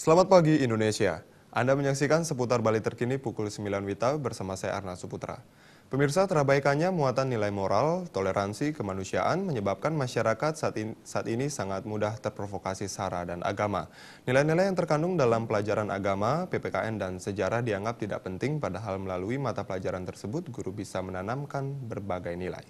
Selamat pagi Indonesia. Anda menyaksikan seputar Bali terkini pukul 9 Wita bersama saya Arna Suputra. Pemirsa, terabaikannya muatan nilai moral, toleransi, kemanusiaan menyebabkan masyarakat saat ini, saat ini sangat mudah terprovokasi sara dan agama. Nilai-nilai yang terkandung dalam pelajaran agama, PPKN, dan sejarah dianggap tidak penting padahal melalui mata pelajaran tersebut guru bisa menanamkan berbagai nilai.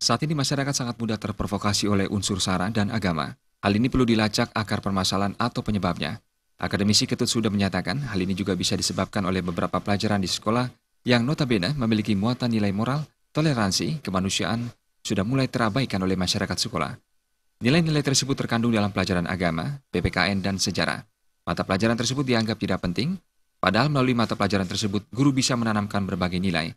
Saat ini masyarakat sangat mudah terprovokasi oleh unsur sara dan agama. Hal ini perlu dilacak akar permasalahan atau penyebabnya. Akademisi Ketut sudah menyatakan hal ini juga bisa disebabkan oleh beberapa pelajaran di sekolah yang notabene memiliki muatan nilai moral, toleransi, kemanusiaan, sudah mulai terabaikan oleh masyarakat sekolah. Nilai-nilai tersebut terkandung dalam pelajaran agama, PPKN, dan sejarah. Mata pelajaran tersebut dianggap tidak penting, padahal melalui mata pelajaran tersebut guru bisa menanamkan berbagai nilai,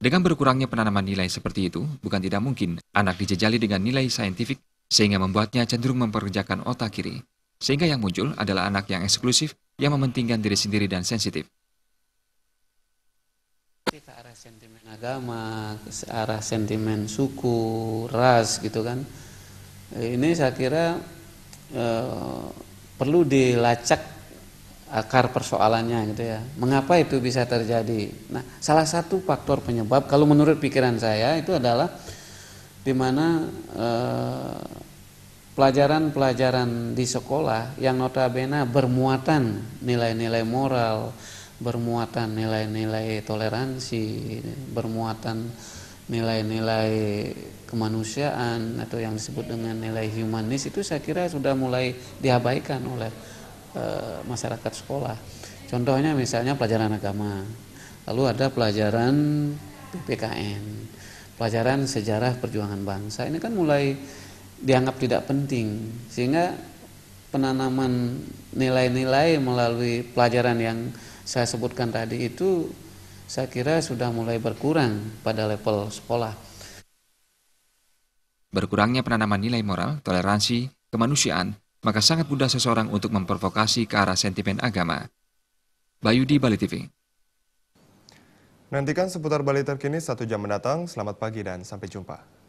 dengan berkurangnya penanaman nilai seperti itu, bukan tidak mungkin anak dijejali dengan nilai saintifik sehingga membuatnya cenderung memperkerjakan otak kiri. Sehingga yang muncul adalah anak yang eksklusif yang mementingkan diri sendiri dan sensitif. Kita arah sentimen agama, arah sentimen suku, ras gitu kan. Ini saya kira eh, perlu dilacak akar persoalannya gitu ya. Mengapa itu bisa terjadi? Nah, salah satu faktor penyebab kalau menurut pikiran saya itu adalah di mana eh, pelajaran-pelajaran eh, di sekolah yang notabene bermuatan nilai-nilai moral, bermuatan nilai-nilai toleransi, bermuatan nilai-nilai kemanusiaan atau yang disebut dengan nilai humanis itu saya kira sudah mulai diabaikan oleh Eh, masyarakat sekolah. Contohnya misalnya pelajaran agama, lalu ada pelajaran PPKN, pelajaran sejarah perjuangan bangsa. Ini kan mulai dianggap tidak penting sehingga penanaman nilai-nilai melalui pelajaran yang saya sebutkan tadi itu saya kira sudah mulai berkurang pada level sekolah. Berkurangnya penanaman nilai moral, toleransi, kemanusiaan maka sangat mudah seseorang untuk memprovokasi ke arah sentimen agama. Bayu di Bali TV. Nantikan seputar Bali terkini satu jam mendatang. Selamat pagi dan sampai jumpa.